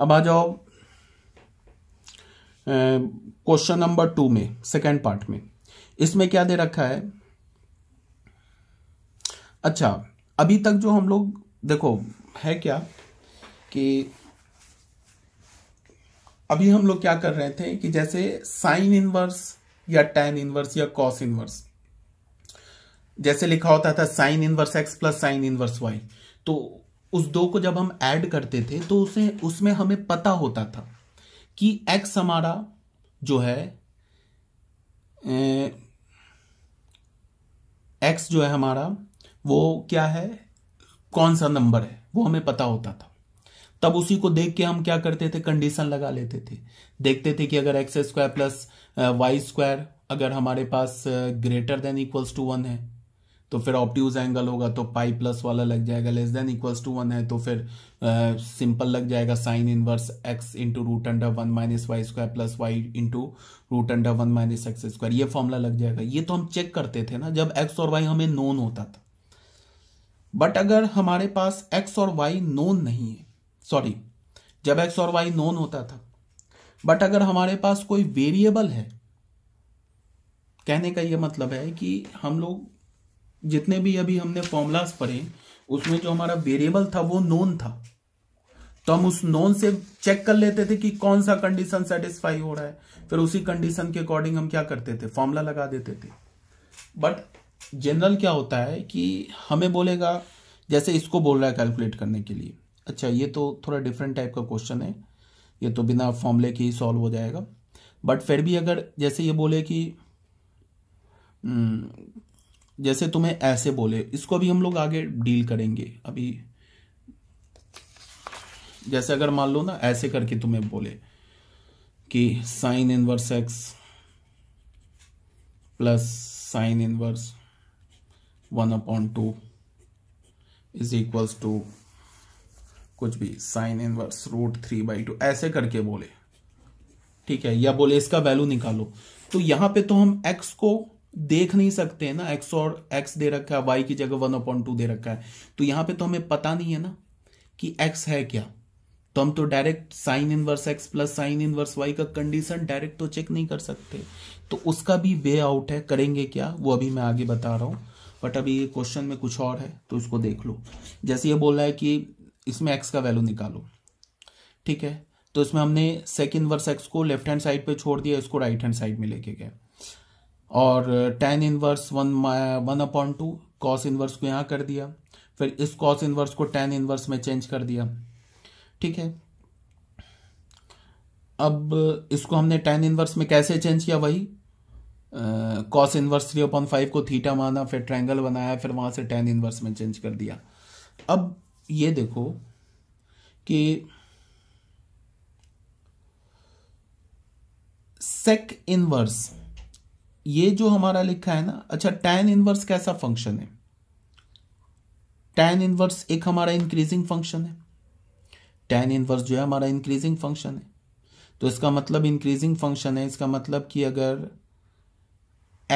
अब आ जाओ क्वेश्चन नंबर टू में सेकेंड पार्ट में इसमें क्या दे रखा है अच्छा अभी तक जो हम लोग देखो है क्या कि अभी हम लोग क्या कर रहे थे कि जैसे साइन इनवर्स या टेन इनवर्स या कॉस इनवर्स जैसे लिखा होता था sine inverse x plus sine inverse Y तो उस दो को जब हम ऐड करते थे तो उसे उसमें हमें पता होता था कि एक्स हमारा जो है एक्स जो है हमारा वो क्या है कौन सा नंबर है वो हमें पता होता था तब उसी को देख के हम क्या करते थे कंडीशन लगा लेते थे देखते थे कि अगर x square plus y square अगर हमारे पास greater than equals to one है तो फिर ऑप्टिज एंगल होगा तो पाई प्लस वाला लग जाएगा less than equals to one है तो फिर सिंपल uh, लग जाएगा sine inverse x into root under one minus Y square plus y into root under one minus x square ये फॉर्मूला लग जाएगा ये तो हम चेक करते थे ना जब एक्स और वाई हमें नोन होता था बट अगर हमारे पास एक्स और वाई नोन नहीं है सॉरी जब एक्स और वाई नोन होता था बट अगर हमारे पास कोई वेरिएबल है कहने का यह मतलब है कि हम लोग जितने भी अभी हमने फॉर्मूलाज पढ़े उसमें जो हमारा वेरिएबल था वो नोन था तो हम उस नोन से चेक कर लेते थे कि कौन सा कंडीशन सेटिस्फाई हो रहा है फिर उसी कंडीशन के अकॉर्डिंग हम क्या करते थे फॉर्मूला लगा देते थे बट जनरल क्या होता है कि हमें बोलेगा जैसे इसको बोल रहा है कैलकुलेट करने के लिए अच्छा ये तो थोड़ा डिफरेंट टाइप का क्वेश्चन है ये तो बिना फॉर्मूले के ही सॉल्व हो जाएगा बट फिर भी अगर जैसे ये बोले कि हम्म, जैसे तुम्हें ऐसे बोले इसको अभी हम लोग आगे डील करेंगे अभी जैसे अगर मान लो ना ऐसे करके तुम्हें बोले कि sine inverse x plus sine inverse one upon two is equals to कुछ भी sine inverse root three by two ऐसे करके बोले ठीक है या बोले इसका वैल्यू निकालो तो यहां पे तो हम एक्स को देख नहीं सकते हैं ना एक्स और एक्स दे रखा है वाई की जगह वन अपॉन टू दे रखा है तो यहां पे तो हमें पता नहीं है ना कि एक्स है क्या तो हम तो direct sine inverse x plus sine inverse y का कंडीशन डायरेक्ट तो चेक नहीं कर सकते तो उसका भी वे आउट है करेंगे क्या वो अभी मैं आगे बता रहा हूं बट अभी ये क्वेश्चन में कुछ और है तो इसको देख लो जैसे ये बोल रहा है कि इसमें एक्स का वैल्यू निकालो ठीक है तो इसमें हमने सेकेंड वर्स एक्स को लेफ्ट हैंड साइड पे छोड़ दिया इसको राइट हैंड साइड में लेके गया और tan inverse one one upon two cos inverse को यहाँ कर दिया फिर इस कॉस इनवर्स को टेन इनवर्स में चेंज कर दिया ठीक है अब uh, इसको हमने टेन इनवर्स में कैसे चेंज किया वही cos inverse three upon five को थीटा माना फिर ट्रायंगल बनाया फिर वहां से टेन इनवर्स में चेंज कर दिया अब ये देखो कि सेक इनवर्स ये जो हमारा लिखा है ना अच्छा टैन इनवर्स कैसा फंक्शन है टैन इनवर्स एक हमारा इंक्रीजिंग फंक्शन है टैन इनवर्स जो है हमारा इंक्रीजिंग फंक्शन है तो इसका मतलब इंक्रीजिंग फंक्शन है इसका मतलब कि अगर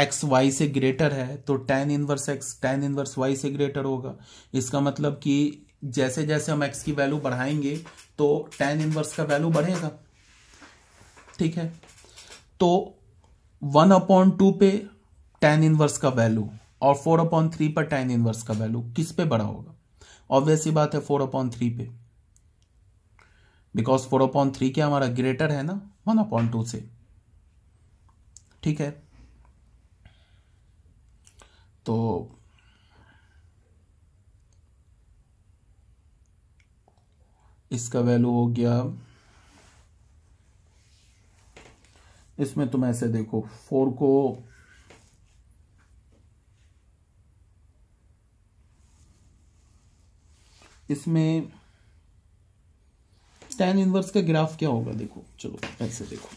एक्स वाई से ग्रेटर है तो tan inverse x tan inverse y से ग्रेटर होगा इसका मतलब कि जैसे जैसे हम एक्स की वैल्यू बढ़ाएंगे तो टैन इनवर्स का वैल्यू बढ़ेगा ठीक है तो वन अपॉन टू पे टेन इनवर्स का वैल्यू और फोर अपॉन थ्री पर टेन इनवर्स का वैल्यू किस पे बड़ा होगा ऑब्वियस ही बात है फोर अपॉन थ्री पे बिकॉज फोर अपॉन थ्री क्या हमारा ग्रेटर है ना वन अपॉन टू से ठीक है तो इसका वैल्यू हो गया इसमें तुम ऐसे देखो फोर को इसमें टेन इनवर्स का ग्राफ क्या होगा देखो चलो ऐसे देखो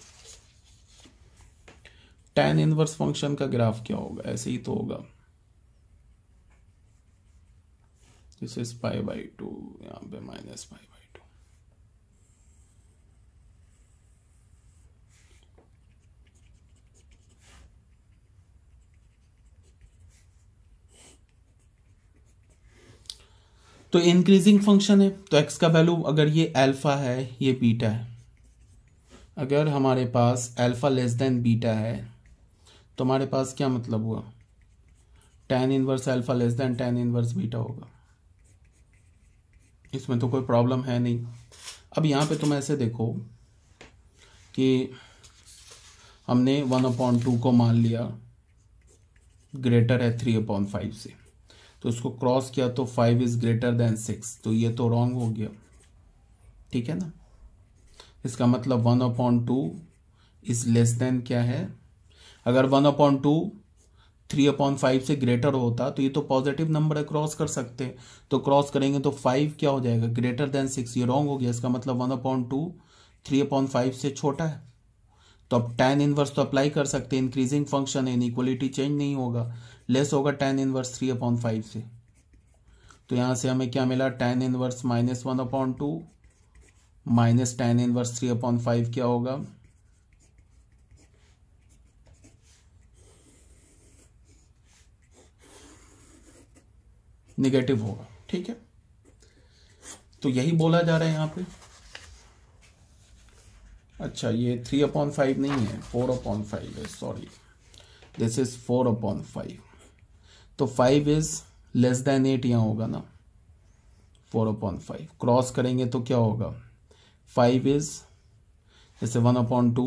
टेन इनवर्स फंक्शन का ग्राफ क्या होगा ऐसे ही तो होगा this is pi by two यहां पे माइनस पाई बाई तो इंक्रीजिंग फंक्शन है तो एक्स का वैल्यू अगर ये एल्फा है ये बीटा है अगर हमारे पास एल्फा लेस देन बीटा है तो हमारे पास क्या मतलब हुआ tan inverse alpha less than tan inverse beta होगा इसमें तो कोई प्रॉब्लम है नहीं अब यहाँ पे तुम ऐसे देखो कि हमने वन अपॉन टू को मान लिया ग्रेटर है थ्री अपॉन फाइव से तो इसको क्रॉस किया तो five is greater than six तो ये तो रॉन्ग हो गया ठीक है ना इसका मतलब one upon two is less than क्या है अगर one upon two three upon five से ग्रेटर होता तो ये तो पॉजिटिव नंबर है क्रॉस कर सकते हैं तो क्रॉस करेंगे तो फाइव क्या हो जाएगा ग्रेटर देन सिक्स ये रॉन्ग हो गया इसका मतलब one upon two three upon five से छोटा है तो अब टेन इनवर्स तो अप्लाई कर सकते हैं इंक्रीजिंग फंक्शन है इनक्वलिटी चेंज नहीं होगा लेस होगा tan inverse three upon five से तो यहां से हमें क्या मिला tan inverse minus one upon two minus tan inverse three upon five क्या होगा निगेटिव होगा ठीक है तो यही बोला जा रहा है यहां पे अच्छा ये थ्री अपॉन फाइव नहीं है फोर अपॉन फाइव है sorry this is four upon five तो five is less than eight यहाँ होगा ना फोर अपॉन फाइव क्रॉस करेंगे तो क्या होगा फाइव इज जैसे वन अपॉन टू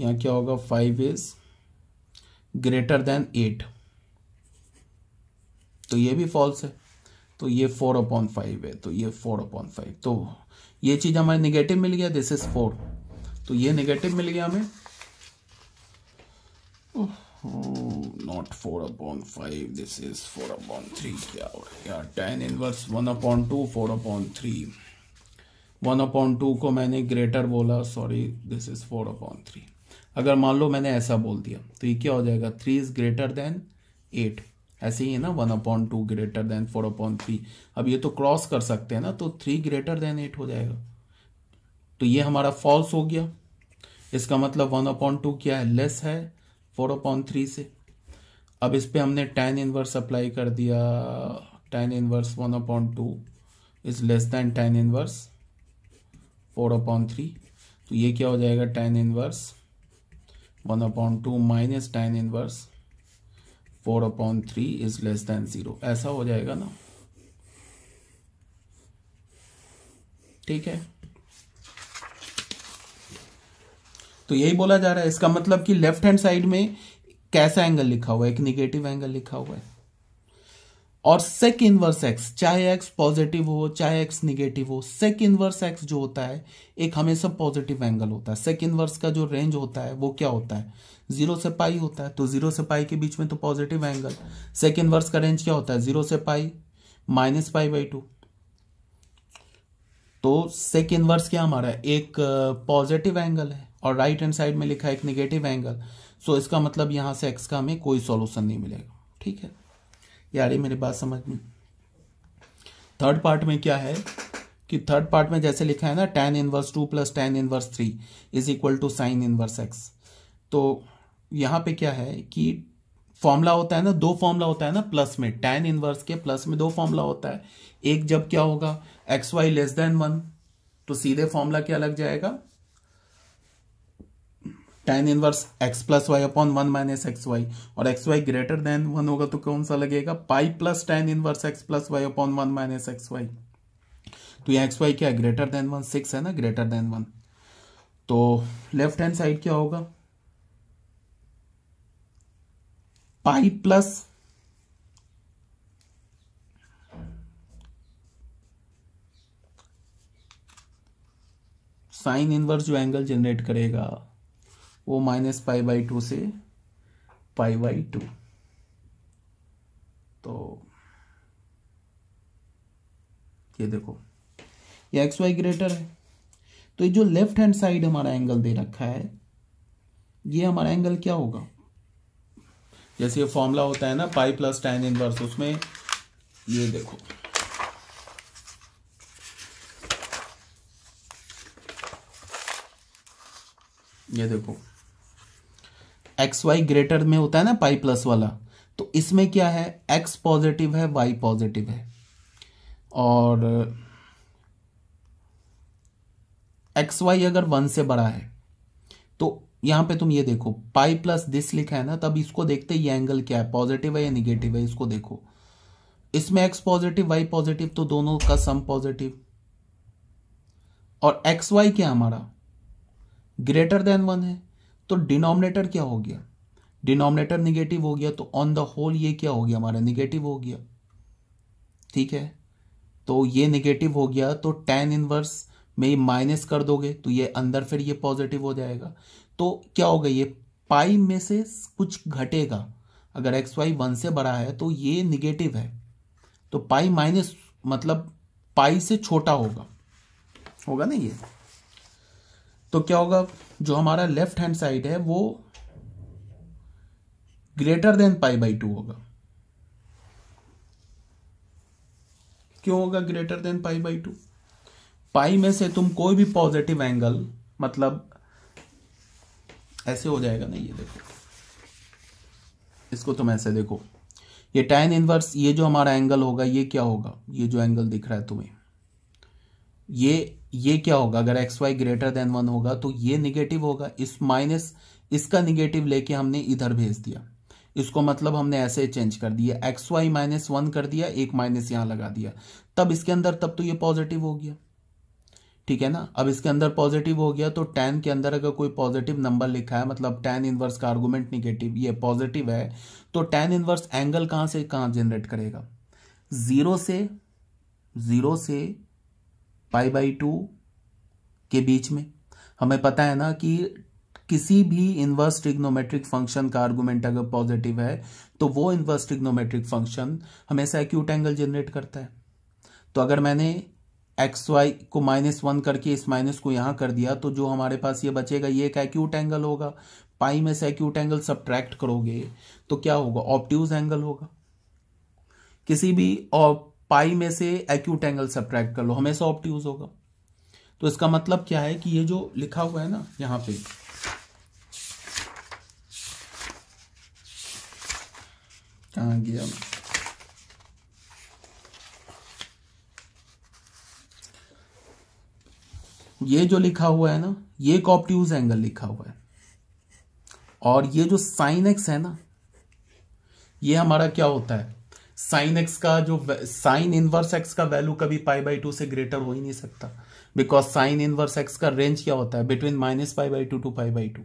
यहाँ क्या होगा five is greater than eight तो ये भी फॉल्स है तो ये फोर अपॉन फाइव है तो ये फोर अपॉन फाइव तो ये चीज़ हमारे निगेटिव मिल गया दिस इज फोर तो ये निगेटिव मिल गया हमें Oh, not 4 upon 5, this is 4 upon 3. Yeah, yeah 10 inverse 1 upon 2, 4 upon 3. 1 upon 2 को मैंने ग्रेटर बोला सॉरी दिस इज 4 upon 3. अगर मान लो मैंने ऐसा बोल दिया तो ये क्या हो जाएगा 3 इज ग्रेटर देन 8. ऐसे ही है ना one upon two greater than four upon three अब ये तो क्रॉस कर सकते हैं ना तो थ्री ग्रेटर देन एट हो जाएगा तो ये हमारा फॉल्स हो गया इसका मतलब वन अपॉन टू क्या है लेस है फोर अपॉन थ्री से अब इस पर हमने टेन इनवर्स अप्लाई कर दिया tan inverse one upon two is less than tan inverse four upon three तो ये क्या हो जाएगा tan inverse one upon two minus tan inverse four upon three is less than zero ऐसा हो जाएगा ना ठीक है तो यही बोला जा रहा है इसका मतलब कि लेफ्ट हैंड साइड में कैसा एंगल लिखा हुआ है एक निगेटिव एंगल लिखा हुआ है और सेक इनवर्स एक्स चाहे एक्स पॉजिटिव हो चाहे एक्स निगेटिव हो सेक इनवर्स एक्स जो होता है एक हमेशा पॉजिटिव एंगल होता है सेक इनवर्स का जो रेंज होता है वो क्या होता है जीरो से पाई होता है तो जीरो से पाई के बीच में तो पॉजिटिव एंगल सेक इनवर्स का रेंज क्या होता है जीरो से pi minus pi by two तो सेक इनवर्स क्या हमारा एक पॉजिटिव uh, एंगल है और राइट हैंड साइड में लिखा है एक निगेटिव एंगल सो इसका मतलब यहाँ से एक्स का हमें कोई सॉल्यूशन नहीं मिलेगा ठीक है यार ये मेरे बात समझ में थर्ड पार्ट में क्या है कि थर्ड पार्ट में जैसे लिखा है ना tan inverse two plus tan inverse three is equal to sine inverse x तो यहाँ पे क्या है कि फॉर्मूला होता है ना दो फॉर्मूला होता है ना प्लस में टेन इनवर्स के प्लस में दो फॉर्मूला होता है एक जब क्या होगा x y less than one तो सीधे फॉर्मूला क्या लग जाएगा tan inverse x plus y upon one minus x y और x y greater than one होगा तो कौन सा लगेगा pi plus tan inverse x plus y upon one minus x y तो ये एक्स वाई क्या ग्रेटर देन वन सिक्स है ना ग्रेटर देन वन तो लेफ्ट हैंड साइड क्या होगा पाई प्लस साइन इनवर्स जो एंगल जनरेट करेगा वो माइनस पाई बाई टू से पाई बाई टू तो ये देखो ये एक्स वाई ग्रेटर है तो ये जो लेफ्ट हैंड साइड हमारा एंगल दे रखा है ये हमारा एंगल क्या होगा जैसे ये फॉर्मूला होता है ना पाई प्लस टेन इनवर्स उसमें ये देखो ये देखो एक्स वाई ग्रेटर में होता है ना पाई प्लस वाला तो इसमें क्या है एक्स पॉजिटिव है वाई पॉजिटिव है और एक्स वाई अगर वन से बड़ा है तो यहां पे तुम ये देखो पाई प्लस दिस लिखा है ना तब इसको देखते ये एंगल क्या है पॉजिटिव है या निगेटिव है इसको देखो इसमें एक्स पॉजिटिव वाई पॉजिटिव तो दोनों का सम पॉजिटिव और एक्स वाई क्या हमारा ग्रेटर देन वन है तो डिनोमिनेटर क्या हो गया डिनोमिनेटर निगेटिव हो गया तो ऑन द होल ये क्या हो गया हमारा निगेटिव हो गया ठीक है तो ये निगेटिव हो गया तो टेन इनवर्स में ये माइनस कर दोगे तो ये अंदर फिर ये पॉजिटिव हो जाएगा तो क्या होगा ये पाई में से कुछ घटेगा अगर एक्स वाई वन से बड़ा है तो ये निगेटिव है तो पाई माइनस मतलब पाई से छोटा होगा होगा ना ये तो क्या होगा जो हमारा लेफ्ट हैंड साइड है वो greater than pi by two होगा क्यों होगा greater than pi by two pi में से तुम कोई भी पॉजिटिव एंगल मतलब ऐसे हो जाएगा नहीं ये देखो इसको तुम ऐसे देखो ये टेन इनवर्स ये जो हमारा एंगल होगा ये क्या होगा ये जो एंगल दिख रहा है तुम्हें ये ये क्या होगा अगर x y greater than one होगा तो ये निगेटिव होगा इस माइनस इसका निगेटिव लेके हमने इधर भेज दिया इसको मतलब हमने ऐसे चेंज कर दिया एक्स वाई माइनस वन कर दिया एक माइनस यहां लगा दिया तब इसके अंदर तब तो ये पॉजिटिव हो गया ठीक है ना अब इसके अंदर पॉजिटिव हो गया तो टेन के अंदर अगर कोई पॉजिटिव नंबर लिखा है मतलब टेन इनवर्स का आर्गूमेंट निगेटिव ये पॉजिटिव है तो टेन इनवर्स एंगल कहां से कहां जनरेट करेगा जीरो से जीरो से पाई बाई टू के बीच में हमें पता है ना कि किसी भी इन्वर्स ट्रिग्नोमेट्रिक फंक्शन का आर्गुमेंट अगर पॉजिटिव है तो वो इन्वर्स ट्रिग्नोमेट्रिक फंक्शन हमेशा एक्यूट एंगल जनरेट करता है तो अगर मैंने एक्स वाई को माइनस वन करके इस माइनस को यहां कर दिया तो जो हमारे पास ये बचेगा ये एक एक्यूट एंगल होगा पाई में से एक्यूट एंगल सब्ट्रैक्ट करोगे तो क्या होगा ऑप्ट्यूज एंगल होगा किसी भी ऑप पाई में से एक्यूट एंगल सब्ट्रैक्ट कर लो हमेशा ऑप्ट्यूज होगा तो इसका मतलब क्या है कि ये जो लिखा हुआ है ना यहां पे कहा गया ये जो लिखा हुआ है ना ये एक ऑप्ट्यूज एंगल लिखा हुआ है और ये जो साइन एक्स है ना ये हमारा क्या होता है साइन एक्स का जो साइन इनवर्स एक्स का वैल्यू कभी पाई बाई टू से ग्रेटर हो ही नहीं सकता बिकॉज साइन इनवर्स एक्स का रेंज क्या होता है between minus pi by two to pi by two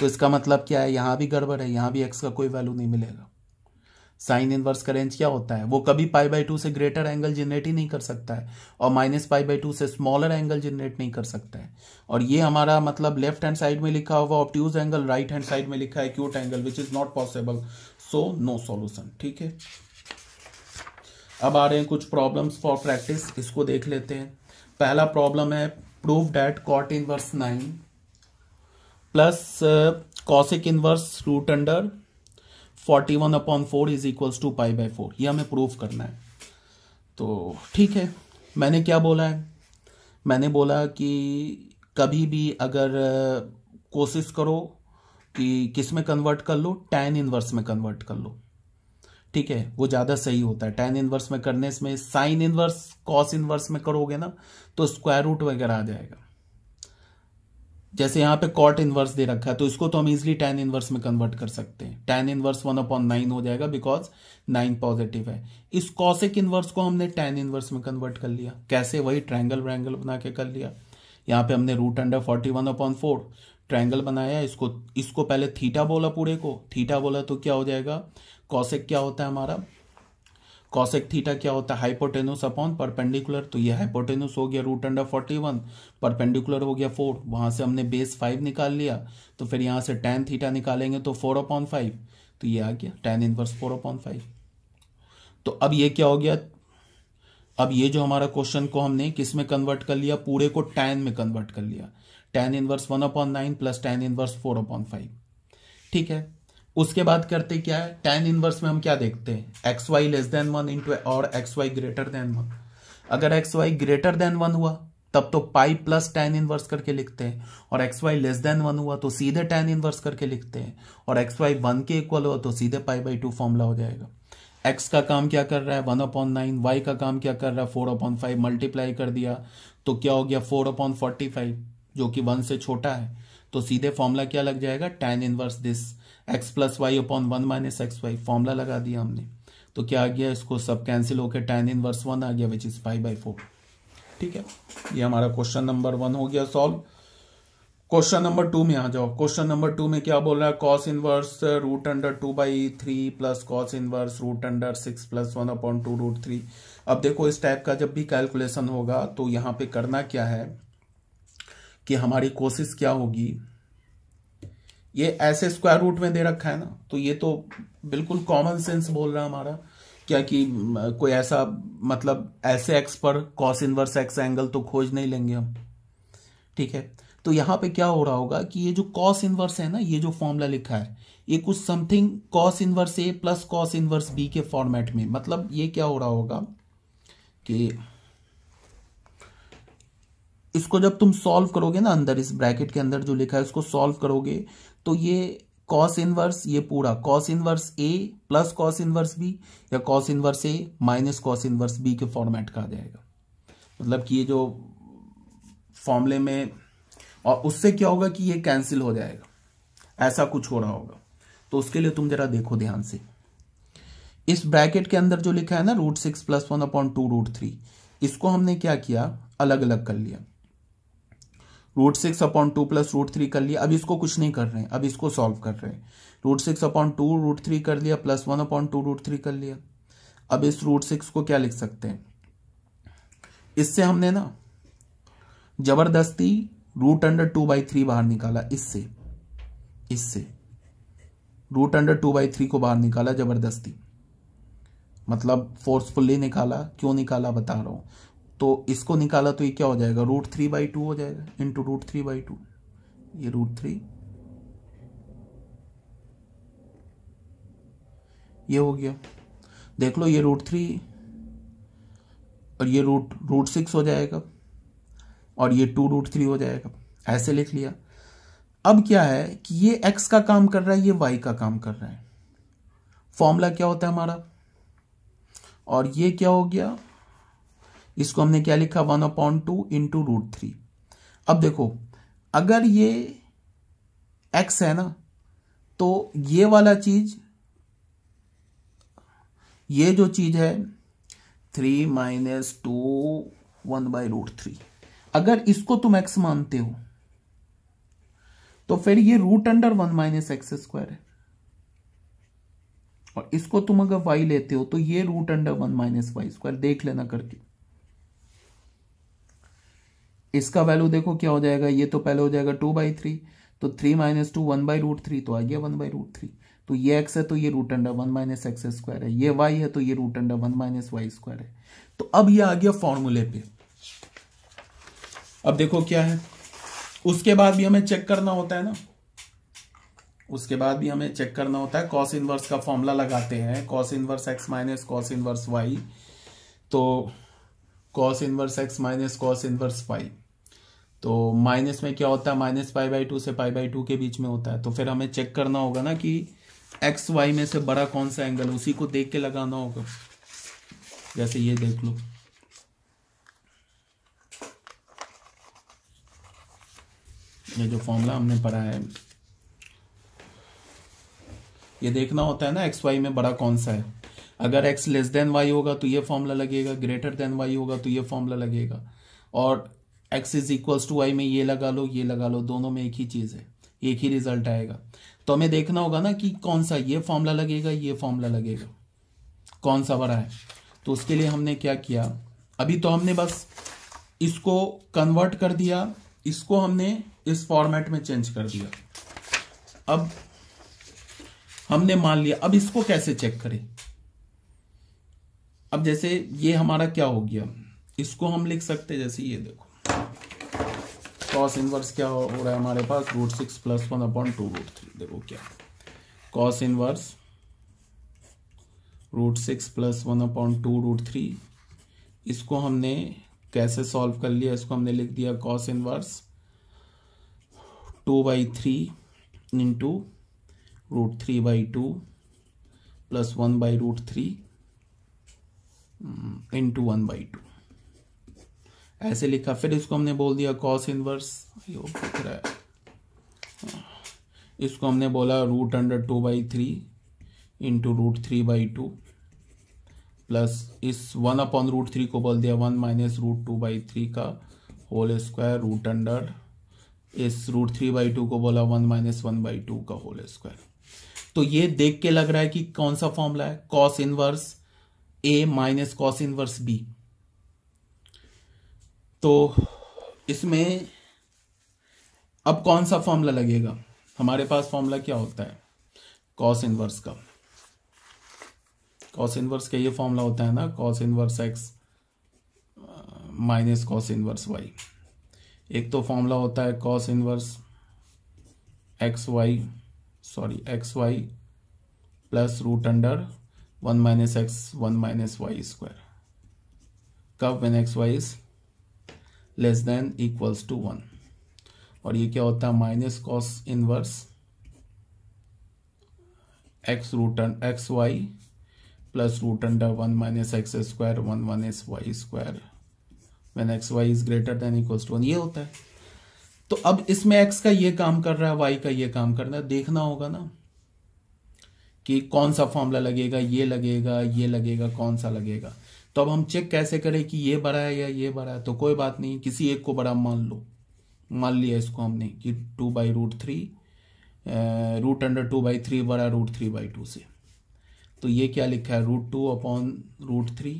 तो इसका मतलब क्या है यहाँ भी गड़बड़ है यहाँ भी एक्स का कोई वैल्यू नहीं मिलेगा साइन इनवर्स का रेंज क्या होता है वो कभी पाई बाई टू से ग्रेटर एंगल जनरेट ही नहीं कर सकता है और माइनस पाई बाई टू से स्मॉलर एंगल जनरेट नहीं कर सकता है और ये हमारा मतलब लेफ्ट हैंड साइड में लिखा हुआ obtuse angle right hand side में लिखा है acute angle which is not possible so no solution ठीक है अब आ रहे हैं कुछ प्रॉब्लम्स फॉर प्रैक्टिस इसको देख लेते हैं पहला प्रॉब्लम है prove that cot inverse nine plus cosec inverse root under forty one upon four is equals to pi by four ये हमें प्रूव करना है तो ठीक है मैंने क्या बोला है मैंने बोला कि कभी भी अगर uh, कोशिश करो कि किस में कन्वर्ट कर लो टेन इनवर्स में कन्वर्ट कर लो ठीक है वो ज़्यादा सही होता है टेन इनवर्स में करने में साइन इनवर्स कॉस इनवर्स में करोगे ना तो स्क्वायर रूट वगैरह आ जाएगा जैसे यहां पे कॉट इनवर्स दे रखा है तो इसको तो हम इजिली टेन इनवर्स में कन्वर्ट कर सकते हैं tan inverse one upon nine हो जाएगा बिकॉज नाइन पॉजिटिव है इस कॉसिक इनवर्स को हमने टेन इनवर्स में कन्वर्ट कर लिया कैसे वही ट्रैंगल व्रैंगल बना के कर लिया यहां पे हमने root under forty one upon four triangle बनाया इसको इसको पहले थीटा बोला पूरे को थीटा बोला तो क्या हो जाएगा कॉसेक क्या होता है हमारा कॉसेक थीटा क्या होता है हाइपोटेनुस अपॉन परपेंडिकुलर तो ये हाइपोटेनुस हो गया root under forty one perpendicular हो गया फोर वहां से हमने बेस फाइव निकाल लिया तो फिर यहां से टेन थीटा निकालेंगे तो फोर अपॉन फाइव तो ये आ गया tan inverse four upon five तो अब ये क्या हो गया अब ये जो हमारा क्वेश्चन को हमने किस में कन्वर्ट कर लिया पूरे को टेन में कन्वर्ट कर लिया tan inverse one upon nine plus tan inverse four upon five ठीक है उसके बाद करते क्या है टेन इनवर्स में हम क्या देखते हैं x y less than one into और x y greater than one अगर x y greater than one हुआ तब तो पाई प्लस टेन इनवर्स करके लिखते हैं और x y less than one हुआ तो सीधे टेन इनवर्स करके लिखते हैं और एक्स वाई वन के इक्वल हुआ तो सीधे पाई बाई टू फॉर्मूला हो जाएगा एक्स का काम क्या कर रहा है वन अपॉन नाइन वाई का काम क्या कर रहा है फोर अपॉन फाइव मल्टीप्लाई कर दिया तो क्या हो गया फोर अपॉन फोर्टी फाइव जो कि वन से छोटा है तो सीधे फॉर्मूला क्या लग जाएगा tan inverse this x plus y upon one minus x y formula लगा दिया हमने तो क्या आ गया इसको सब कैंसिल होकर टेन इन वर्स वन आ गया which is five by four ठीक है ये हमारा क्वेश्चन नंबर वन हो गया सॉल्व क्वेश्चन नंबर टू में आ जाओ क्वेश्चन नंबर टू में क्या बोल रहा है cos inverse root under two by three plus cos inverse root under six plus one upon two root three अब देखो इस टाइप का जब भी कैलकुलेशन होगा तो यहाँ पे करना क्या है कि हमारी कोशिश क्या होगी ये ऐसे स्क्वायर रूट में दे रखा है ना तो ये तो बिल्कुल कॉमन सेंस बोल रहा है हमारा क्या कि कोई ऐसा मतलब ऐसे एक्स पर कॉस इनवर्स एक्स एंगल तो खोज नहीं लेंगे हम ठीक है तो यहां पे क्या हो रहा होगा कि ये जो कॉस इनवर्स है ना ये जो फॉर्मूला लिखा है ये कुछ something cos inverse A plus cos inverse B के फॉर्मेट में मतलब ये क्या हो रहा होगा कि इसको जब तुम सॉल्व करोगे ना अंदर इस ब्रैकेट के अंदर जो लिखा है उसको सॉल्व करोगे तो ये कॉस इनवर्स ये पूरा cos inverse A plus cos inverse B या cos inverse A minus cos inverse B के फॉर्मेट का आ जाएगा मतलब कि ये जो फॉर्मूले में और उससे क्या होगा कि ये कैंसिल हो जाएगा ऐसा कुछ हो रहा होगा तो उसके लिए तुम जरा देखो ध्यान से इस ब्रैकेट के अंदर जो लिखा है ना root six plus one upon two root three इसको हमने क्या किया अलग अलग कर लिया root six upon two plus root three कर लिया अब इसको कुछ नहीं कर रहे हैं अब इसको सॉल्व कर रहे हैं root six upon two root three कर लिया plus one upon two root three कर लिया अब इस रूट सिक्स को क्या लिख सकते हैं इससे हमने ना जबरदस्ती root under two by three बाहर निकाला इससे इससे root under two by three को बाहर निकाला जबरदस्ती मतलब फोर्सफुली निकाला क्यों निकाला बता रहा हूं तो इसको निकाला तो ये क्या हो जाएगा रूट थ्री बाई टू हो जाएगा into root three by two ये रूट थ्री ये हो गया देख लो ये रूट थ्री और ये रूट रूट सिक्स हो जाएगा और ये टू रूट थ्री हो जाएगा ऐसे लिख लिया अब क्या है कि ये एक्स का काम कर रहा है ये वाई का काम कर रहा है फॉर्मूला क्या होता है हमारा और ये क्या हो गया इसको हमने क्या लिखा one upon two into root three अब देखो अगर ये एक्स है ना तो ये वाला चीज ये जो चीज है three minus two one by root three अगर इसको तुम एक्स मानते हो तो फिर ये root under one minus x square है और इसको तुम अगर वाई लेते हो तो ये root under one minus Y square देख लेना करके इसका वैल्यू देखो क्या हो जाएगा ये तो पहले हो जाएगा टू बाई थ्री तो three minus two one by root three तो आ गया वन बाई रूट थ्री तो ये एक्स है तो ये root under one minus x square है ये वाई है तो ये root under one minus Y square है तो अब ये आ गया फॉर्मूले पे अब देखो क्या है उसके बाद भी हमें चेक करना होता है ना उसके बाद भी हमें चेक करना होता है कॉस इनवर्स का फॉर्मूला लगाते हैं cos inverse x minus cos inverse Y तो cos inverse x minus cos inverse pi तो माइनस में क्या होता है माइनस पाई बाई टू से पाई बाई टू के बीच में होता है तो फिर हमें चेक करना होगा ना कि एक्स वाई में से बड़ा कौन सा एंगल उसी को देख के लगाना होगा जैसे ये देख लो ये जो फॉर्मूला हमने पढ़ा है ये देखना होता है ना एक्स वाई में बड़ा कौन सा है अगर एक्स लेस देन वाई होगा तो ये फॉर्मूला लगेगा ग्रेटर देन वाई होगा तो ये फॉर्मूला लगेगा और X is equals to Y में ये लगा लो ये लगा लो दोनों में एक ही चीज़ है एक ही रिजल्ट आएगा तो हमें देखना होगा ना कि कौन सा ये फॉर्मूला लगेगा ये फॉर्मूला लगेगा कौन सा बड़ा है तो उसके लिए हमने क्या किया अभी तो हमने बस इसको कन्वर्ट कर दिया इसको हमने इस फॉर्मेट में चेंज कर दिया अब हमने मान लिया अब इसको कैसे चेक करें अब जैसे ये हमारा क्या हो गया इसको हम लिख सकते हैं जैसे ये देखो कॉस इनवर्स क्या हो रहा है हमारे पास root six plus one upon two root three देखो क्या cos inverse root six plus one upon two root three इसको हमने कैसे सॉल्व कर लिया इसको हमने लिख दिया cos inverse two by three into root three by two plus one by root three into one by two ऐसे लिखा फिर इसको हमने बोल दिया कॉस इनवर्स दिख रहा है हाँ। इसको हमने बोला root under two by three into root three by two plus इस वन अपॉन रूट थ्री को बोल दिया one minus root two by three का होल स्क्वायर रूट अंडर इस रूट थ्री बाई टू को बोला one minus one by two का whole square तो ये देख के लग रहा है कि कौन सा फॉर्मूला है cos inverse A minus cos inverse B तो इसमें अब कौन सा फॉर्मूला लगेगा हमारे पास फॉर्मूला क्या होता है कॉस इनवर्स का कॉस इनवर्स का ये फॉर्मूला होता है ना cos inverse x minus cos inverse Y एक तो फॉर्मूला होता है cos inverse X Y sorry X Y plus root under one minus X one minus Y square कब when X Y is less than equals to one और ये क्या होता है minus cos inverse X root X Y plus root under one minus x square one one S Y square when X Y is greater than equals to one ये होता है तो अब इसमें एक्स का ये काम कर रहा है वाई का ये काम कर रहा है देखना होगा ना कि कौन सा फॉर्मूला लगेगा ये लगेगा ये लगेगा कौन सा लगेगा तो अब हम चेक कैसे करें कि ये बड़ा है या ये बड़ा है तो कोई बात नहीं किसी एक को बड़ा मान लो मान लिया इसको हमने कि two by root three root under two by three बड़ा रूट थ्री बाई टू से तो ये क्या लिखा है root two upon root three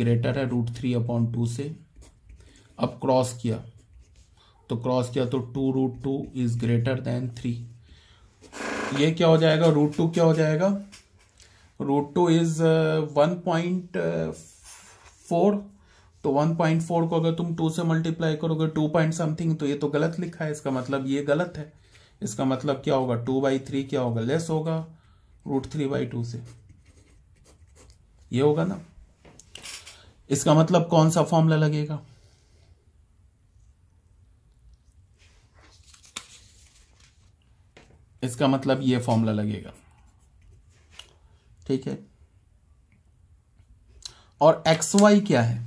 greater है रूट थ्री अपॉन टू से अब क्रॉस किया तो क्रॉस किया तो two root two is greater than three ये क्या हो जाएगा रूट टू क्या हो जाएगा root two is one point four तो वन पॉइंट फोर को अगर तुम टू से मल्टीप्लाई करोगे टू पॉइंट समथिंग तो ये तो गलत लिखा है इसका मतलब ये गलत है इसका मतलब क्या होगा टू बाई थ्री क्या होगा लेस होगा रूट थ्री बाई टू से ये होगा ना इसका मतलब कौन सा फॉर्मूला लगेगा इसका मतलब ये फॉर्मूला लगेगा ठीक है और एक्स वाई क्या है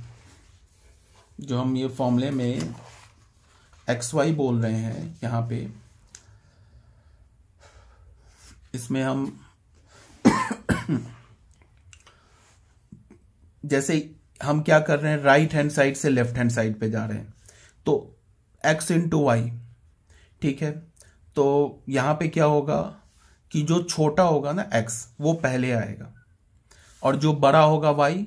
जो हम ये फॉर्मूले में एक्स वाई बोल रहे हैं यहां पे इसमें हम जैसे हम क्या कर रहे हैं राइट हैंड साइड से लेफ्ट हैंड साइड पे जा रहे हैं तो एक्स इंटू वाई ठीक है तो यहाँ पे क्या होगा कि जो छोटा होगा ना एक्स वो पहले आएगा और जो बड़ा होगा वाई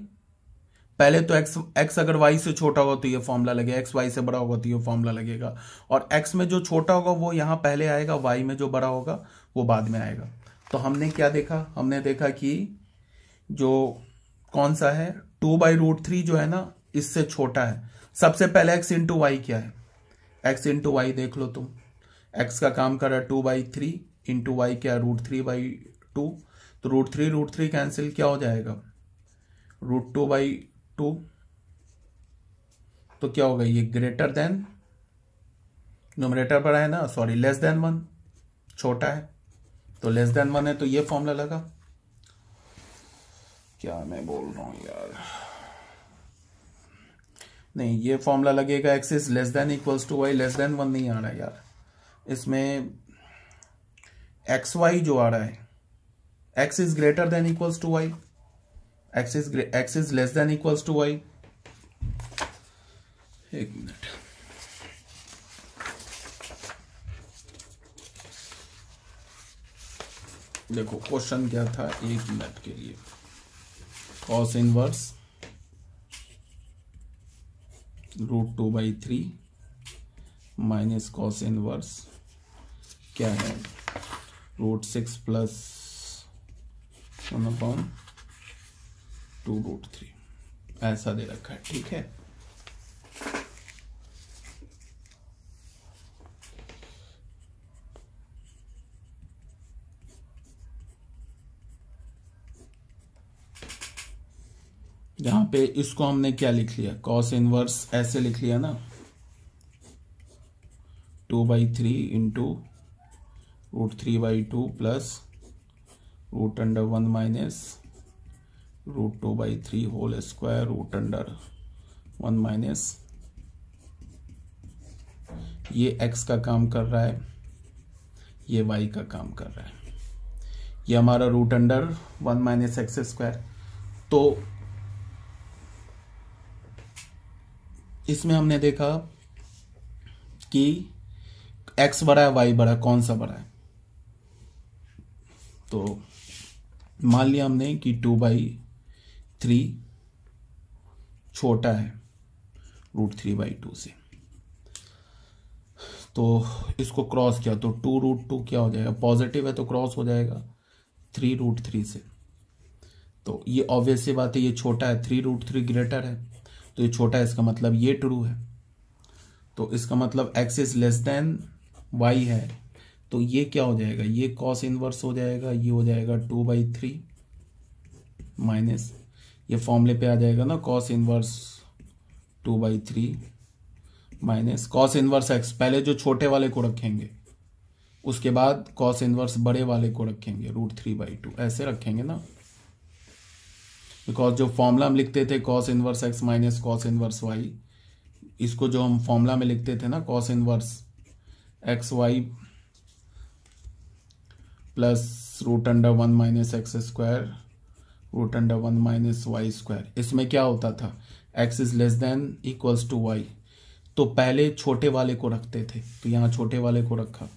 पहले तो एक्स एक्स अगर वाई से छोटा होगा तो ये फॉर्मूला लगेगा एक्स वाई से बड़ा होगा तो ये फॉर्मूला लगेगा और एक्स में जो छोटा होगा वो यहाँ पहले आएगा वाई में जो बड़ा होगा वो बाद में आएगा तो हमने क्या देखा हमने देखा कि जो कौन सा है टू बाई रूट थ्री जो है ना इससे छोटा है सबसे पहले एक्स इंटू वाई क्या है एक्स इंटू वाई देख लो तुम एक्स का काम कर रहा है two by three into Y क्या रूट थ्री बाई टू तो root three root three cancel क्या हो जाएगा रूट टू बाई टू तो क्या होगा ये ग्रेटर देन नोमरेटर पर है ना सॉरी लेस देन वन छोटा है तो लेस देन वन है तो ये फॉर्मूला लगा क्या मैं बोल रहा हूं यार नहीं ये फॉर्मूला लगेगा X is less than equals to Y less than one नहीं आ रहा यार इसमें एक्स वाई जो आ रहा है X is greater than equals to Y X is X is less than equals to Y एक मिनट देखो क्वेश्चन क्या था एक मिनट के लिए cos inverse root two by three minus cos inverse क्या है root six plus one upon two root three ऐसा दे रखा है ठीक है यहां पे इसको हमने क्या लिख लिया कॉस इनवर्स ऐसे लिख लिया ना two by three into root three by two plus root under one minus root two by three whole square root under one minus ये एक्स का काम कर रहा है ये वाई का काम कर रहा है ये हमारा root under one minus x square तो इसमें हमने देखा कि एक्स बड़ा है वाई बड़ा कौन सा बड़ा है तो मान लिया हमने कि टू बाई थ्री छोटा है रूट थ्री बाई टू से तो इसको क्रॉस किया तो टू रूट टू क्या हो जाएगा पॉजिटिव है तो क्रॉस हो जाएगा थ्री रूट थ्री से तो ये ऑब्वियस सी बात है ये छोटा है थ्री रूट थ्री ग्रेटर है तो ये छोटा है इसका मतलब ये ट्रू है तो इसका मतलब X is less than Y है तो ये क्या हो जाएगा ये कॉस इनवर्स हो जाएगा ये हो जाएगा टू बाई थ्री माइनस ये फॉर्मूले पे आ जाएगा ना cos inverse two by three minus cos inverse X पहले जो छोटे वाले को रखेंगे उसके बाद कॉस इनवर्स बड़े वाले को रखेंगे रूट थ्री बाई टू ऐसे रखेंगे ना बिकॉज जो फॉर्मूला हम लिखते थे cos inverse x minus cos inverse Y इसको जो हम फॉर्मूला में लिखते थे ना cos inverse X Y plus root under one minus x square root under one minus Y square इसमें क्या होता था X is less than equals to Y तो पहले छोटे वाले को रखते थे तो यहाँ छोटे वाले को रखा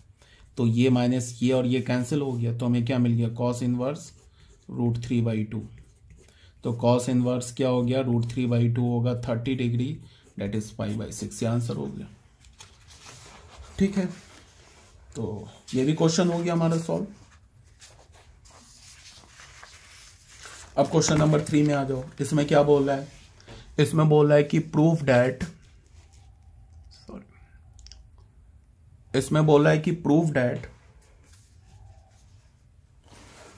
तो ये माइनस ये और ये कैंसिल हो गया तो हमें क्या मिल गया cos inverse root three by two तो कॉस इनवर्स क्या हो गया रूट थ्री बाई टू होगा thirty degree that is five by six ये आंसर हो गया ठीक है तो ये भी क्वेश्चन हो गया हमारा सॉल्व अब क्वेश्चन नंबर थ्री में आ जाओ इसमें क्या बोल रहा है इसमें बोल रहा है कि प्रूफ डैट सॉरी इसमें बोल रहा है कि proof that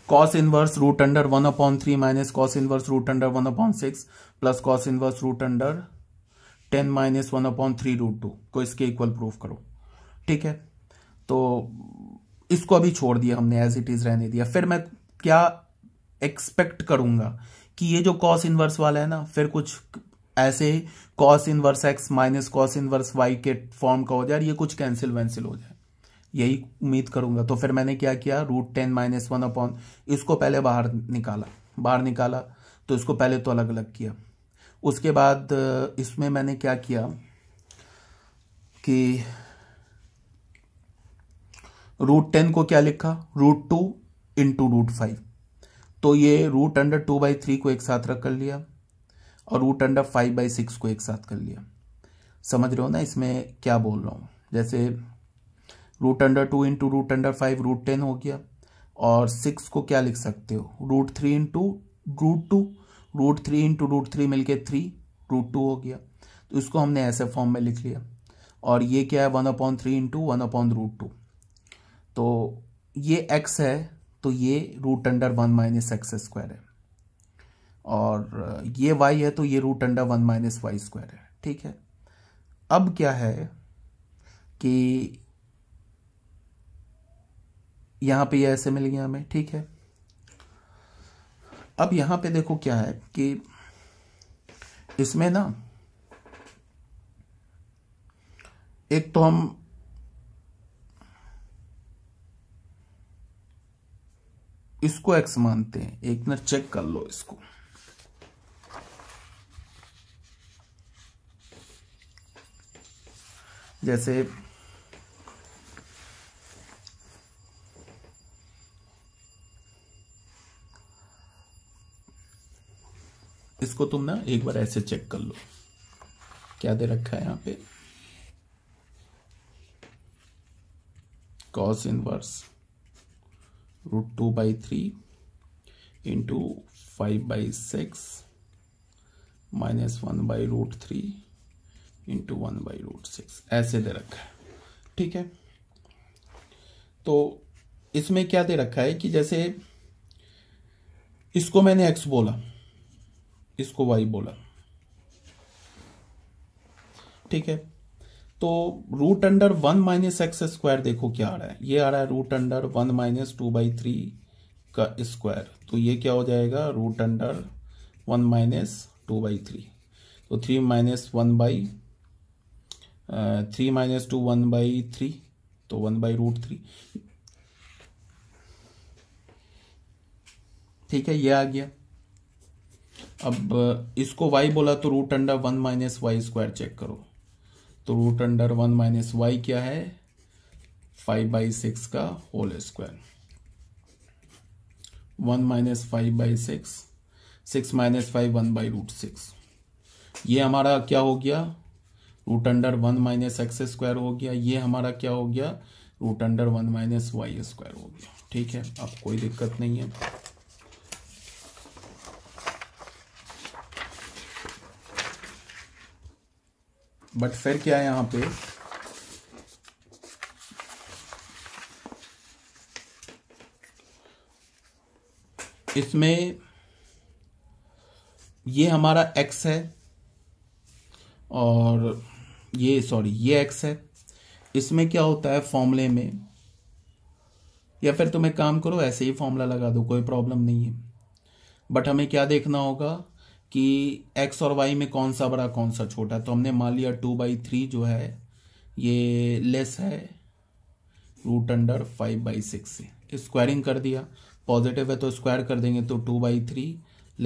cos inverse root under one upon three minus cos inverse root under one upon six plus cos inverse root under ten minus one upon three root two को इसके equal proof करो ठीक है तो इसको अभी छोड़ दिया हमने एज इट इज रहने दिया फिर मैं क्या एक्सपेक्ट करूंगा कि ये जो कॉस इनवर्स वाला है ना फिर कुछ ऐसे cos inverse x minus cos inverse Y के फॉर्म का हो जाए ये कुछ कैंसिल वैंसिल हो जाए यही उम्मीद करूंगा तो फिर मैंने क्या किया root ten minus one upon इसको पहले बाहर निकाला बाहर निकाला तो इसको पहले तो अलग अलग किया उसके बाद इसमें मैंने क्या किया कि रूट टेन को क्या लिखा root two into root five तो ये root under two by three को एक साथ रख कर लिया और root under five by six को एक साथ कर लिया समझ रहे हो ना इसमें क्या बोल रहा हूँ जैसे root under two into root under five root ten हो गया और सिक्स को क्या लिख सकते हो root three into root two root three into root three मिल के थ्री रूट टू हो गया तो इसको हमने ऐसे फॉर्म में लिख लिया और ये क्या है one upon three into one upon root two तो ये एक्स है तो ये root under one minus x square है और uh, ये वाई है तो ये root under one minus Y square है ठीक है अब क्या है कि यहां पे ये ऐसे मिल गया हमें ठीक है अब यहां पे देखो क्या है कि इसमें ना एक तो हम इसको एक्स मानते हैं एक मिनट चेक कर लो इसको जैसे इसको तुम ना एक बार ऐसे चेक कर लो क्या दे रखा है यहां पे cos inverse root two by three into five by six minus one by root three into one by root six ऐसे दे रखा है ठीक है तो इसमें क्या दे रखा है कि जैसे इसको मैंने एक्स बोला इसको वाई बोला ठीक है तो root under one minus x square देखो क्या आ रहा है ये आ रहा है root under one minus two by three का स्क्वायर तो ये क्या हो जाएगा root under one minus two by three तो three minus one by three minus two one by three तो वन बाई रूट थ्री ठीक है ये आ गया अब इसको y बोला तो root under one minus Y square check करो तो root under one minus Y क्या है फाइव बाई सिक्स का whole square one minus five by six six minus five one by root six ये हमारा क्या हो गया root under one minus x square हो गया ये हमारा क्या हो गया root under one minus Y square हो गया ठीक है अब कोई दिक्कत नहीं है बट फिर क्या है यहाँ पे इसमें ये हमारा एक्स है और ये सॉरी ये एक्स है इसमें क्या होता है फॉर्मूले में या फिर तुम्हें काम करो ऐसे ही फॉर्मूला लगा दो कोई प्रॉब्लम नहीं है बट हमें क्या देखना होगा कि एक्स और वाई में कौन सा बड़ा कौन सा छोटा तो हमने मान लिया टू बाई थ्री जो है ये लेस है root under five by six से स्क्वायरिंग कर दिया पॉजिटिव है तो स्क्वायर कर देंगे तो टू बाई थ्री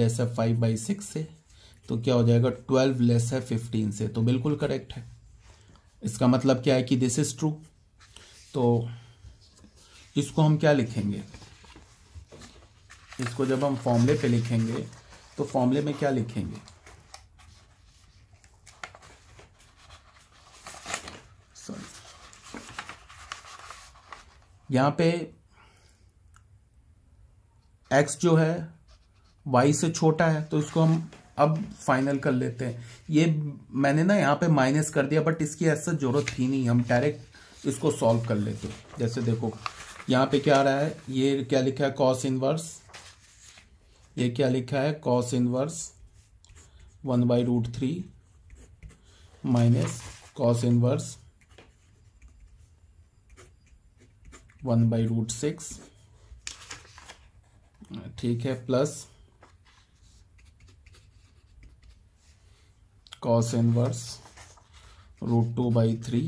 लेस है फाइव बाई सिक्स से तो क्या हो जाएगा ट्वेल्व लेस है फिफ्टीन से तो बिल्कुल करेक्ट है इसका मतलब क्या है कि दिस इज ट्रू तो इसको हम क्या लिखेंगे इसको जब हम फॉर्मूले पे लिखेंगे तो फॉर्मूले में क्या लिखेंगे सॉरी यहां पे x जो है वाई से छोटा है तो इसको हम अब फाइनल कर लेते हैं ये मैंने ना यहां पे माइनस कर दिया बट इसकी ऐसा जरूरत थी नहीं हम डायरेक्ट इसको सॉल्व कर लेते जैसे देखो यहां पे क्या आ रहा है ये क्या लिखा है कॉस इनवर्स ये क्या लिखा है cos inverse one by root three minus cos inverse one by root six ठीक है plus cos inverse root two by three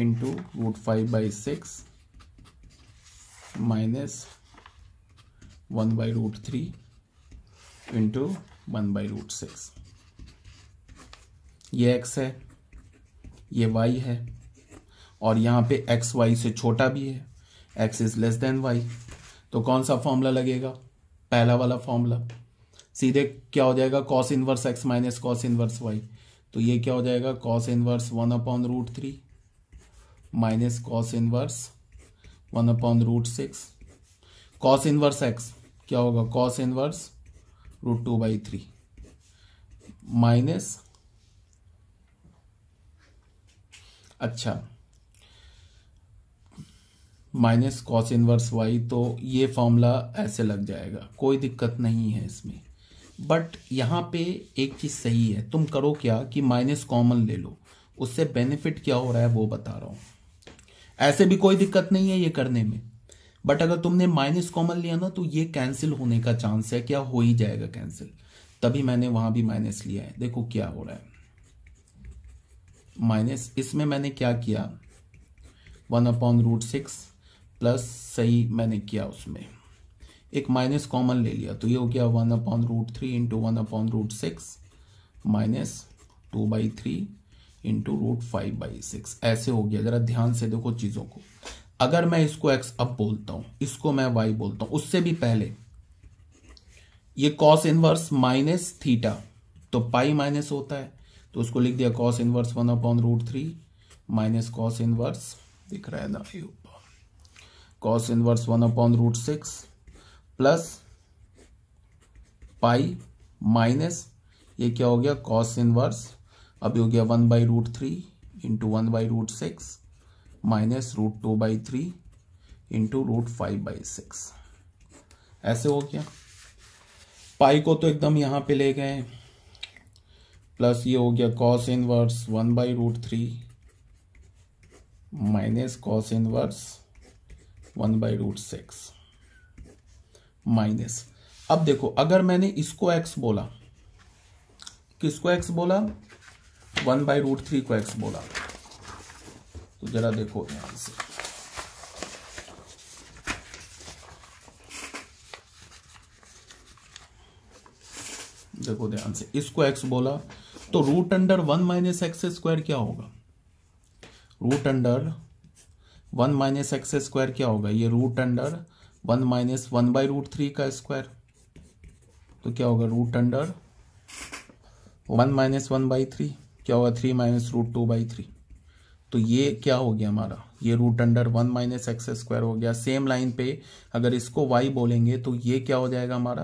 into root five by six minus one by root three into one by root six ये X है ये Y है और यहाँ पे x Y से छोटा भी है X is less than Y तो कौन सा फॉर्मूला लगेगा पहला वाला फॉर्मूला सीधे क्या हो जाएगा cos inverse x minus cos inverse Y तो ये क्या हो जाएगा cos inverse one upon root three minus cos inverse one upon root six cos inverse x क्या होगा cos inverse root two by three minus अच्छा माइनस कॉस इनवर्स वाई तो ये फॉर्मूला ऐसे लग जाएगा कोई दिक्कत नहीं है इसमें बट यहाँ पे एक चीज़ सही है तुम करो क्या कि माइनस कॉमन ले लो उससे बेनिफिट क्या हो रहा है वो बता रहा हूँ ऐसे भी कोई दिक्कत नहीं है ये करने में बट अगर तुमने माइनस कॉमन लिया ना तो ये कैंसिल होने का चांस है क्या हो ही जाएगा कैंसिल तभी मैंने वहां भी माइनस लिया है देखो क्या हो रहा है माइनस इसमें मैंने क्या किया one upon root six plus सही मैंने किया उसमें एक माइनस कॉमन ले लिया तो ये हो गया one upon root three into one upon root six minus two by three into root five by six ऐसे हो गया ज़रा ध्यान से देखो चीज़ों को अगर मैं इसको एक्स अप बोलता हूं इसको मैं वाई बोलता हूं उससे भी पहले ये कॉस इनवर्स माइनस थीटा तो पाई माइनस होता है तो उसको लिख दिया cos inverse one upon root three minus cos inverse दिख रहा है ना ये cos inverse one upon root six plus pi minus ये क्या हो गया कॉस इनवर्स अभी हो गया one by root three into one by root six minus root two by three into root five by six ऐसे हो गया पाई को तो एकदम यहां पे ले गए प्लस ये हो गया cos inverse one by root three minus cos inverse one by root six minus अब देखो अगर मैंने इसको एक्स बोला किसको एक्स बोला वन बाई रूट थ्री को एक्स बोला तो जरा देखो यहां से देखो ध्यान से इसको एक्स बोला तो root under one minus x square क्या होगा root under one minus x square क्या होगा ये root under one minus one by root three का स्क्वायर तो क्या होगा root under one minus one by three क्या होगा three minus root two by three तो ये क्या हो गया हमारा ये root under one minus x square हो गया सेम लाइन पे अगर इसको वाई बोलेंगे तो ये क्या हो जाएगा हमारा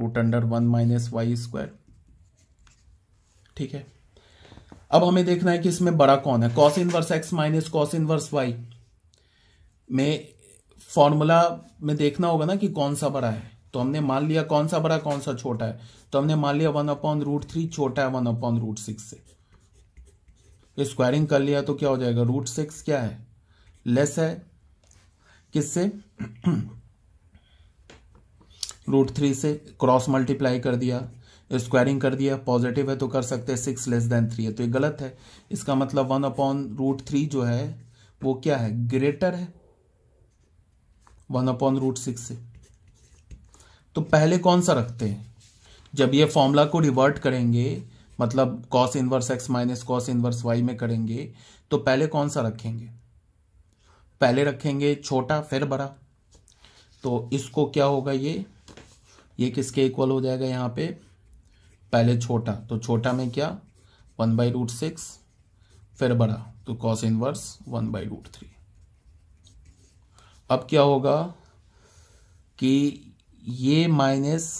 root under one minus Y square ठीक है अब हमें देखना है कि इसमें बड़ा कौन है cos inverse x minus cos inverse y में फॉर्मूला में देखना होगा ना कि कौन सा बड़ा है तो हमने मान लिया कौन सा बड़ा कौन सा छोटा है तो हमने मान लिया वन अपॉन रूट थ्री छोटा है वन अपॉन रूट सिक्स से स्क्वायरिंग कर लिया तो क्या हो जाएगा रूट सिक्स क्या है लेस है किससे रूट थ्री से क्रॉस मल्टीप्लाई कर दिया स्क्वायरिंग कर दिया पॉजिटिव है तो कर सकते हैं सिक्स लेस देन थ्री है तो ये गलत है इसका मतलब वन अपॉन रूट थ्री जो है वो क्या है ग्रेटर है वन अपॉन रूट सिक्स से तो पहले कौन सा रखते हैं जब ये फॉर्मूला को रिवर्ट करेंगे मतलब cos inverse x minus cos inverse y में करेंगे तो पहले कौन सा रखेंगे पहले रखेंगे छोटा फिर बड़ा तो इसको क्या होगा ये ये किसके इक्वल हो जाएगा यहाँ पे पहले छोटा तो छोटा में क्या वन बाई रूट सिक्स फिर बड़ा तो cos inverse one by root three अब क्या होगा कि ये माइनस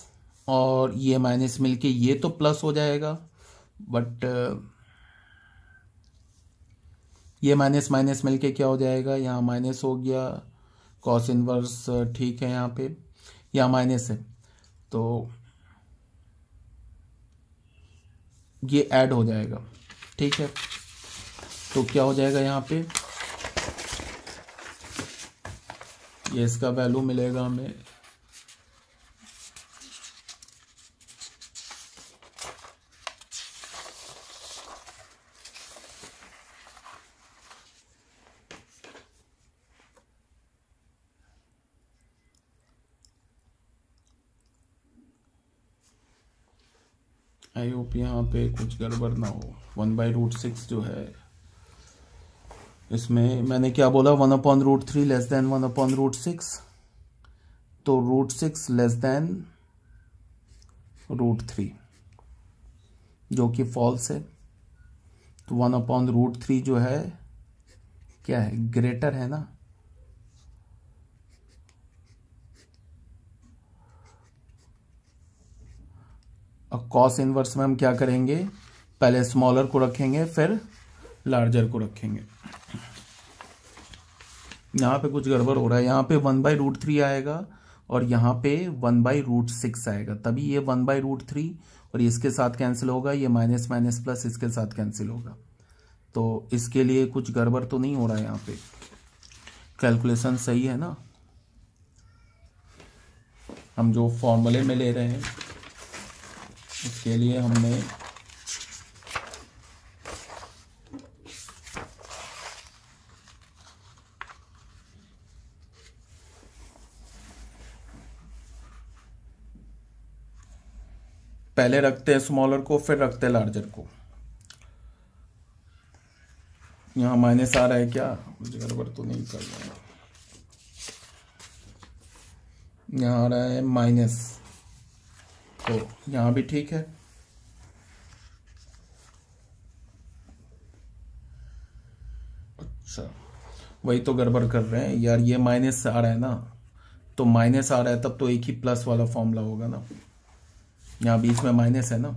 और ये माइनस मिलके ये तो प्लस हो जाएगा बट uh, ये माइनस माइनस मिल के क्या हो जाएगा यहाँ माइनस हो गया कॉस इनवर्स uh, ठीक है यहाँ पे या माइनस है तो ये ऐड हो जाएगा ठीक है तो क्या हो जाएगा यहाँ पे ये इसका वैल्यू मिलेगा हमें आई होप यहाँ पे कुछ गड़बड़ ना हो वन बाई रूट सिक्स जो है इसमें मैंने क्या बोला one upon root three less than one upon root six तो root six less than root three जो कि फॉल्स है तो वन अपॉन रूट थ्री जो है क्या है ग्रेटर है ना अब कॉस इनवर्स में हम क्या करेंगे पहले स्मॉलर को रखेंगे फिर लार्जर को रखेंगे यहाँ पे कुछ गड़बड़ हो रहा है यहाँ पे वन बाई रूट थ्री आएगा और यहाँ पे वन बाई रूट सिक्स आएगा तभी ये वन बाई रूट थ्री और इसके साथ कैंसिल होगा ये माइनस माइनस प्लस इसके साथ कैंसिल होगा तो इसके लिए कुछ गड़बड़ तो नहीं हो रहा है यहाँ पे कैलकुलेशन सही है ना हम जो फॉर्मूले में ले रहे हैं उसके लिए हमने पहले रखते हैं स्मॉलर को फिर रखते हैं लार्जर को यहां माइनस आ रहा है क्या मुझे गड़बड़ तो नहीं कर रहा आ रहा है माइनस तो यहाँ भी ठीक है अच्छा वही तो गड़बड़ कर रहे हैं यार ये माइनस आ रहा है ना तो माइनस आ रहा है तब तो एक ही प्लस वाला फॉर्मूला होगा ना यहाँ बीच में माइनस है ना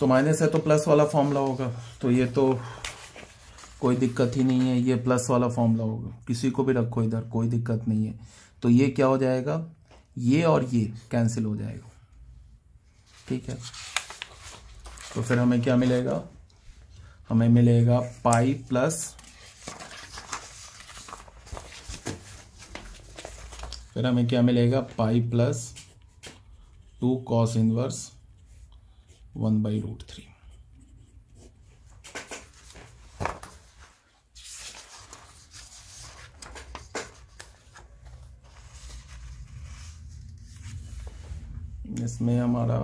तो माइनस है तो प्लस वाला फॉर्मूला होगा तो ये तो कोई दिक्कत ही नहीं है ये प्लस वाला फॉर्मूला होगा किसी को भी रखो इधर कोई दिक्कत नहीं है तो ये क्या हो जाएगा ये और ये कैंसिल हो जाएगा ठीक है तो फिर हमें क्या मिलेगा हमें मिलेगा पाई प्लस फिर हमें क्या मिलेगा pi plus two cos inverse one by root three इसमें हमारा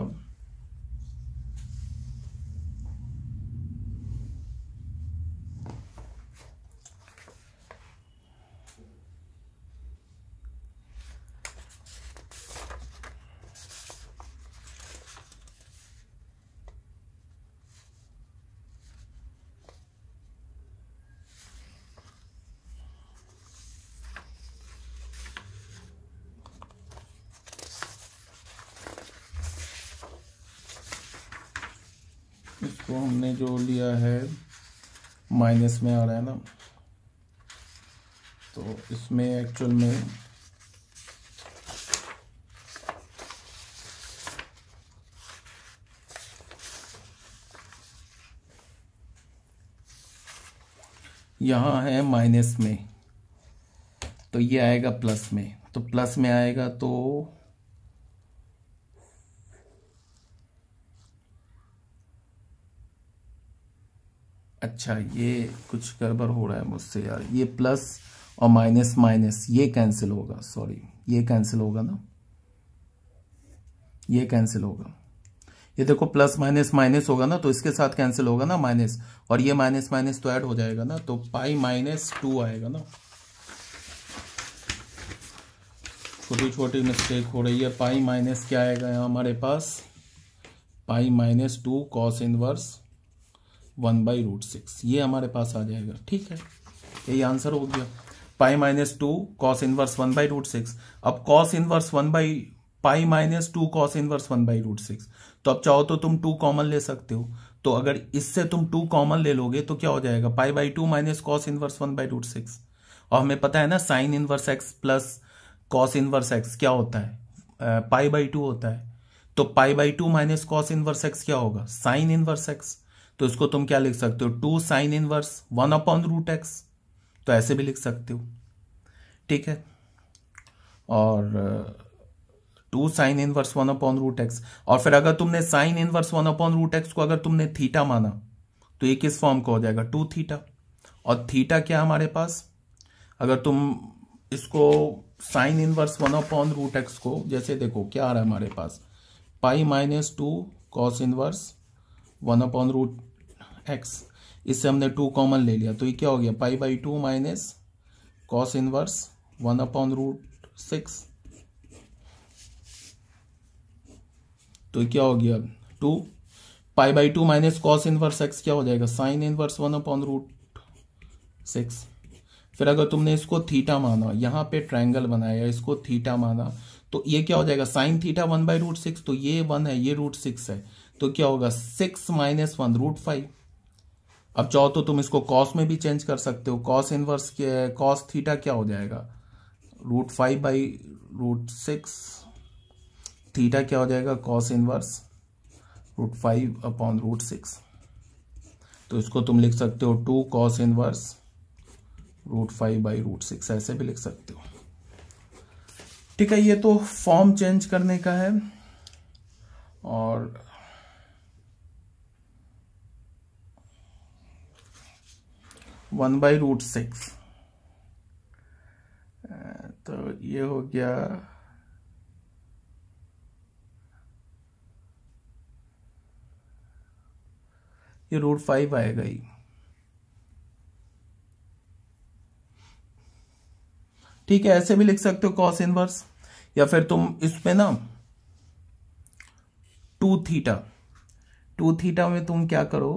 इसको तो हमने जो लिया है माइनस में आ रहा है ना तो इसमें एक्चुअल में यहाँ है माइनस में तो ये आएगा प्लस में तो प्लस में आएगा तो अच्छा ये कुछ गड़बड़ हो रहा है मुझसे यार ये प्लस और माइनस माइनस ये कैंसिल होगा सॉरी ये कैंसिल होगा ना ये कैंसिल होगा ये देखो प्लस माइनस माइनस होगा ना तो इसके साथ कैंसिल होगा ना माइनस और ये माइनस माइनस तो ऐड हो जाएगा ना तो पाई माइनस टू आएगा ना छोटी छोटी मिस्टेक हो रही है पाई माइनस क्या आएगा हमारे पास pi minus two cos inverse one by root six ये हमारे पास आ जाएगा ठीक है यही आंसर हो गया pi minus two cos inverse one by root six अब cos inverse one by pi minus two cos inverse one by root six तो अब चाहो तो तुम टू कॉमन ले सकते हो तो अगर इससे तुम टू कॉमन ले लोगे तो क्या हो जाएगा pi by two minus cos inverse one by root six और हमें पता है ना sine inverse x plus cos inverse x क्या होता है पाई बाई टू होता है तो pi by two minus cos inverse x क्या होगा साइन इनवर्स एक्स तो इसको तुम क्या लिख सकते हो two sine inverse one upon root x तो ऐसे भी लिख सकते हो ठीक है और two sine inverse one upon root x और फिर अगर तुमने sine inverse one upon root x को अगर तुमने थीटा माना तो ये किस फॉर्म का हो जाएगा टू थीटा और थीटा क्या हमारे पास अगर तुम इसको sine inverse one upon root x को जैसे देखो क्या आ रहा है हमारे पास pi minus two cos inverse one upon root x इससे हमने टू कॉमन ले लिया तो ये क्या हो गया pi by two minus cos inverse one upon root six तो क्या हो गया two pi by two minus cos inverse x क्या हो जाएगा sine inverse one upon root six फिर अगर तुमने इसको थीटा माना यहां पे ट्रायंगल बनाया इसको थीटा माना तो ये क्या हो जाएगा sine theta one by root six तो ये वन है ये रूट सिक्स है तो क्या होगा six minus one root five अब चाहो तो तुम इसको कॉस में भी चेंज कर सकते हो कॉस इनवर्स कॉस थीटा क्या हो जाएगा root five by root six theta क्या हो जाएगा cos inverse root five upon root six तो इसको तुम लिख सकते हो two cos inverse root five by root six ऐसे भी लिख सकते हो ठीक है ये तो फॉर्म चेंज करने का है और वन बाई रूट सिक्स तो ये हो गया ये रूट फाइव आएगा ही ठीक है ऐसे भी लिख सकते हो कॉस इनवर्स या फिर तुम इसमें ना टू थीटा टू थीटा में तुम क्या करो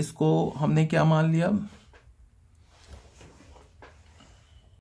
इसको हमने क्या मान लिया